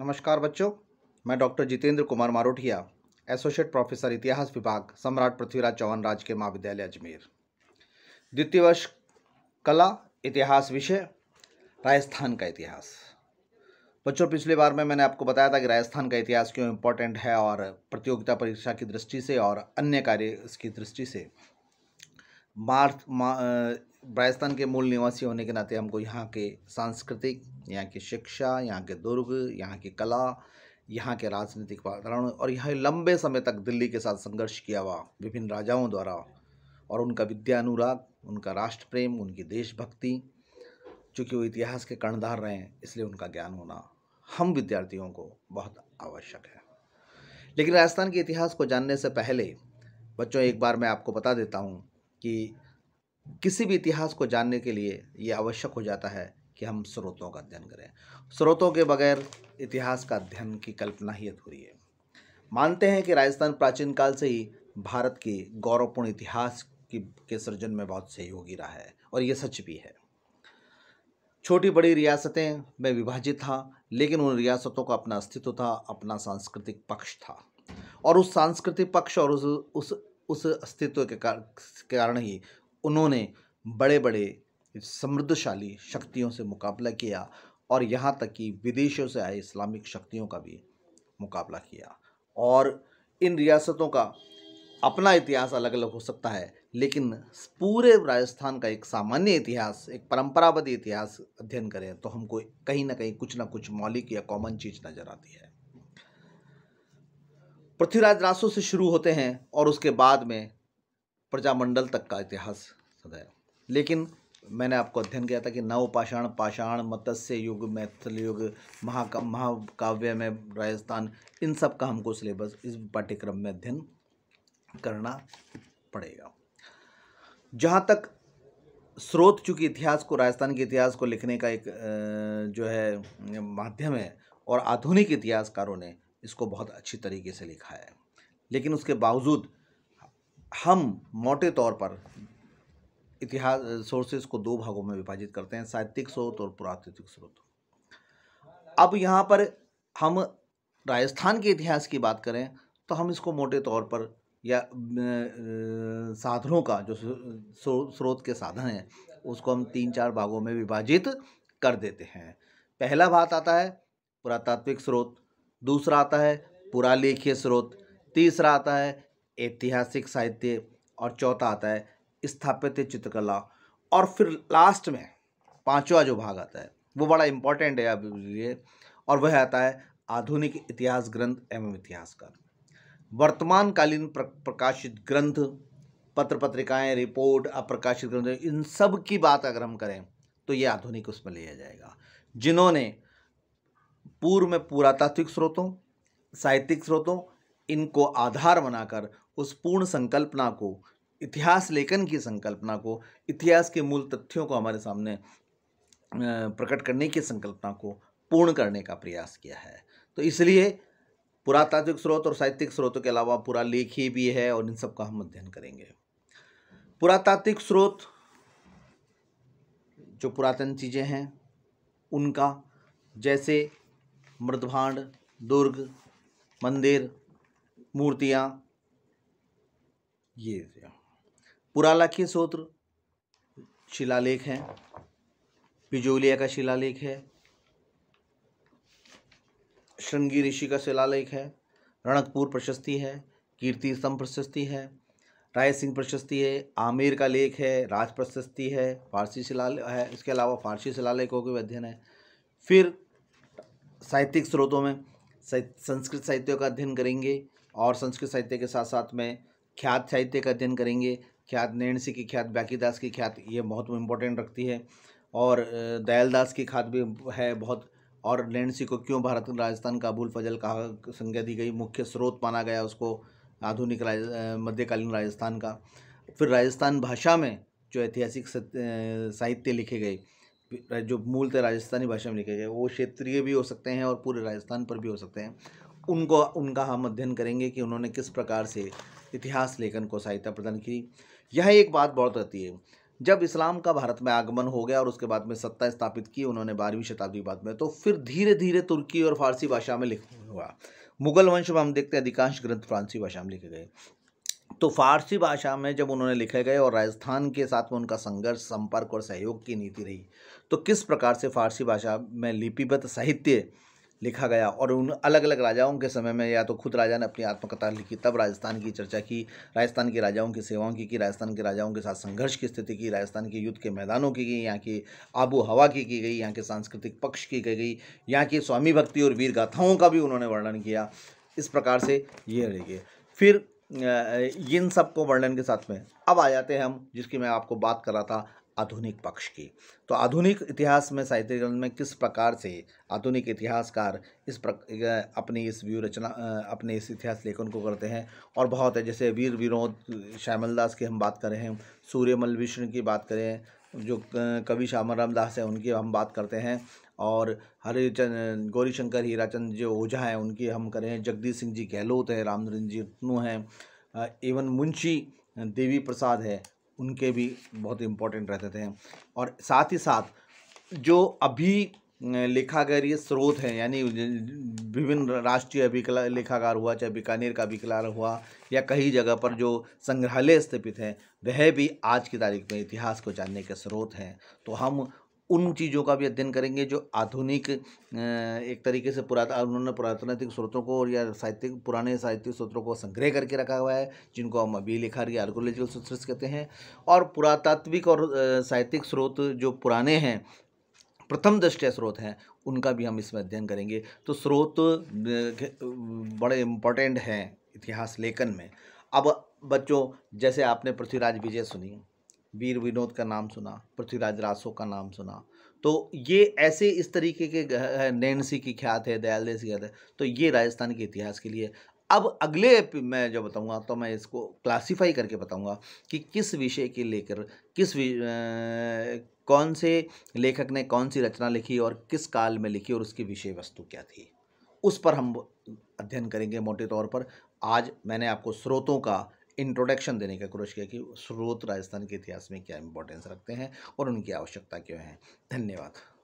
नमस्कार बच्चों मैं doctor Jitendra Kumar Marothia associate professor इतिहास विभाग सम्राट पृथ्वीराज चौहान राज के महाविद्यालय अजमेर द्वितीय वर्ष कला इतिहास विषय राजस्थान का इतिहास बच्चों पिछली बार में मैंने आपको बताया था कि राजस्थान का इतिहास क्यों इम्पोर्टेंट है और प्रतियोगिता परीक्षा की दृष्टि से और अन्य कार्य इसकी दृष्टि से मार्च मा, राजस्थान के मूल निवासी होने के नाते हमको यहाँ के सांस्कृतिक यहाँ की शिक्षा यहाँ के दुर्ग यहाँ की कला यहाँ के राजनीतिक वातावरण और यहाँ लंबे समय तक दिल्ली के साथ संघर्ष किया हुआ विभिन्न राजाओं द्वारा और उनका विद्या अनुराग उनका राष्ट्र प्रेम उनकी देशभक्ति चूँकि वो इतिहास के कर्णधार रहे हैं इसलिए उनका ज्ञान होना हम विद्यार्थियों को बहुत आवश्यक है लेकिन राजस्थान के इतिहास को जानने से पहले बच्चों एक बार मैं आपको बता देता हूँ कि किसी भी इतिहास को जानने के लिए ये आवश्यक हो जाता है कि हम स्रोतों का अध्ययन करें स्रोतों के बगैर इतिहास का अध्ययन की कल्पना ही अधूरी है मानते हैं कि राजस्थान प्राचीन काल से ही भारत की गौरवपूर्ण इतिहास की के सृजन में बहुत सहयोगी रहा है और ये सच भी है छोटी बड़ी रियासतें में विभाजित था लेकिन उन रियासतों का अपना अस्तित्व था अपना सांस्कृतिक पक्ष था और उस सांस्कृतिक पक्ष और उस उस उस अस्तित्व के कारण ही उन्होंने बड़े बड़े समृद्धशाली शक्तियों से मुकाबला किया और यहाँ तक कि विदेशों से आए इस्लामिक शक्तियों का भी मुकाबला किया और इन रियासतों का अपना इतिहास अलग अलग हो सकता है लेकिन पूरे राजस्थान का एक सामान्य इतिहास एक परंपरागत इतिहास अध्ययन करें तो हमको कहीं ना कहीं कुछ ना कुछ मौलिक या कॉमन चीज नजर आती है पृथ्वीराज रासो से शुरू होते हैं और उसके बाद में प्रजामंडल तक का इतिहास सदैव लेकिन मैंने आपको अध्ययन किया था कि नव पाषाण पाषाण मत्स्य युग मैथिल युग महाका महाकाव्य में राजस्थान इन सब का हमको सिलेबस इस पाठ्यक्रम में अध्ययन करना पड़ेगा जहाँ तक स्रोत चूँकि इतिहास को राजस्थान के इतिहास को लिखने का एक जो है माध्यम है और आधुनिक इतिहासकारों ने इसको बहुत अच्छी तरीके से लिखा है लेकिन उसके बावजूद हम मोटे तौर पर इतिहास सोर्सेज को दो भागों में विभाजित करते हैं साहित्यिक स्रोत और पुरातत्विक स्रोत अब यहाँ पर हम राजस्थान के इतिहास की बात करें तो हम इसको मोटे तौर पर या साधनों का जो स्रोत के साधन हैं उसको हम तीन चार भागों में विभाजित कर देते हैं पहला भाग आता है पुरातात्विक स्रोत दूसरा आता है पुरालेखीय स्रोत तीसरा आता है ऐतिहासिक साहित्य और चौथा आता है स्थापित्य चित्रकला और फिर लास्ट में पांचवा जो भाग आता है वो बड़ा इम्पॉर्टेंट है आप लिए और वह आता है आधुनिक इतिहास ग्रंथ एवं इतिहासकार वर्तमानकालीन प्रकाशित ग्रंथ पत्र पत्रिकाएं रिपोर्ट अप्रकाशित ग्रंथ इन सब की बात अगर हम करें तो ये आधुनिक उसमें लिया जाएगा जिन्होंने पूर्व में पुरातात्विक स्रोतों साहित्यिक स्रोतों इनको आधार बनाकर उस पूर्ण संकल्पना को इतिहास लेखन की संकल्पना को इतिहास के मूल तथ्यों को हमारे सामने प्रकट करने की संकल्पना को पूर्ण करने का प्रयास किया है तो इसलिए पुरातात्विक स्रोत और साहित्यिक स्रोतों के अलावा पूरा लेखी भी है और इन सब का हम अध्ययन करेंगे पुरातात्विक स्रोत जो पुरातन चीज़ें हैं उनका जैसे मृदभांड दुर्ग मंदिर मूर्तियाँ ये पुरालाखी सूत्र शिलालेख है पिजोलिया का शिलालेख है श्रृंगी ऋषि का शिलालेख है रणकपुर प्रशस्ति है कीर्ति स्तंभ प्रशस्ति है राय सिंह प्रशस्ति है आमेर का लेख है राज प्रशस्ति है फारसी शिला है इसके अलावा फारसी शिलालेखों के अध्ययन है फिर साहित्यिक स्रोतों में संस्कृत साहित्यों का अध्ययन करेंगे और संस्कृत साहित्य के साथ साथ में ख्यात साहित्य का अध्ययन करेंगे ख्यात नैणसी की ख्यात बाकीदास की ख्यात ये बहुत इम्पोर्टेंट रखती है और दयालदास की खात भी है बहुत और नैणसी को क्यों भारत राजस्थान काबुल फजल कहा संज्ञा दी गई मुख्य स्रोत माना गया उसको आधुनिक राज मध्यकालीन राजस्थान का फिर राजस्थान भाषा में जो ऐतिहासिक साहित्य लिखे गए जो मूलतः राजस्थानी भाषा में लिखे गए वो क्षेत्रीय भी हो सकते हैं और पूरे राजस्थान पर भी हो सकते हैं उनको उनका हम अध्ययन करेंगे कि उन्होंने किस प्रकार से इतिहास लेखन को सहायता प्रदान की यह एक बात बहुत रहती है जब इस्लाम का भारत में आगमन हो गया और उसके बाद में सत्ता स्थापित की उन्होंने बारहवीं शताब्दी बाद में तो फिर धीरे धीरे तुर्की और फारसी भाषा में लिख हुआ मुगल वंश में हम देखते हैं अधिकांश ग्रंथ फ्रांसी भाषा में लिखे गए तो फारसी भाषा में जब उन्होंने लिखे गए और राजस्थान के साथ में उनका संघर्ष संपर्क और सहयोग की नीति रही तो किस प्रकार से फारसी भाषा में लिपिबद्ध साहित्य लिखा गया और उन अलग अलग राजाओं के समय में या तो खुद राजा ने अपनी आत्मकथा लिखी तब राजस्थान की चर्चा की राजस्थान के राजाओं की सेवाओं की की राजस्थान के राजाओं के साथ संघर्ष की स्थिति की राजस्थान के युद्ध के मैदानों की गई यहाँ की आबो हवा की की गई यहाँ के सांस्कृतिक पक्ष की की गई यहाँ की स्वामी भक्ति और वीर गाथाओं का भी उन्होंने वर्णन किया इस प्रकार से ये रहिए फिर इन सबको वर्णन के साथ में अब आ जाते हैं हम जिसकी मैं आपको बात कर रहा था आधुनिक पक्ष की तो आधुनिक इतिहास में साहित्य ग्रंथ में किस प्रकार से आधुनिक इतिहासकार इस प्र अपनी इस व्यू रचना अपने इस इतिहास लेखन को करते हैं और बहुत है जैसे वीर विनोद श्यामल दास की हम बात करें सूर्यमल विष्णु की बात करें जो कवि श्यामाराम दास हैं उनकी हम बात करते हैं और हरिचंद गौरीशंकर हीराचंद जो ओझा हैं उनकी हम करें जगदीश सिंह जी गहलोत है रामचंद्र जी रत्नू हैं इवन मुंशी देवी प्रसाद है उनके भी बहुत इम्पोर्टेंट रहते थे और साथ ही साथ जो अभी लेखाकार ये स्रोत हैं यानी विभिन्न राष्ट्रीय अभिकला लेखाकार हुआ चाहे बीकानेर का अभिकलार हुआ या कई जगह पर जो संग्रहालय स्थापित हैं वह भी आज की तारीख में इतिहास को जानने के स्रोत हैं तो हम उन चीज़ों का भी अध्ययन करेंगे जो आधुनिक एक तरीके से पुरात उन्होंने पुरातनैतिक स्रोतों को और या साहित्यिक पुराने साहित्यिक स्रोतों को संग्रह करके रखा हुआ है जिनको हम अभी लिखा या आर्कोलॉजिकल सोर्सेस कहते हैं और पुरातात्विक और साहित्यिक स्रोत जो पुराने हैं प्रथम दृष्टिया स्रोत हैं उनका भी हम इसमें अध्ययन करेंगे तो स्रोत बड़े इम्पोर्टेंट हैं इतिहास लेखन में अब बच्चों जैसे आपने पृथ्वीराज विजय सुनी वीर विनोद का नाम सुना पृथ्वीराज रासो का नाम सुना तो ये ऐसे इस तरीके के सिंह की ख्यात है देश की ख्यात है तो ये राजस्थान के इतिहास के लिए अब अगले मैं जो बताऊंगा तो मैं इसको क्लासिफाई करके बताऊंगा कि किस विषय के लेकर किस कौन से लेखक ने कौन सी रचना लिखी और किस काल में लिखी और उसकी विषय वस्तु क्या थी उस पर हम अध्ययन करेंगे मोटे तौर पर आज मैंने आपको स्रोतों का इंट्रोडक्शन देने का कोशिश किया कि स्रोत राजस्थान के इतिहास में क्या इंपॉर्टेंस रखते हैं और उनकी आवश्यकता क्यों है धन्यवाद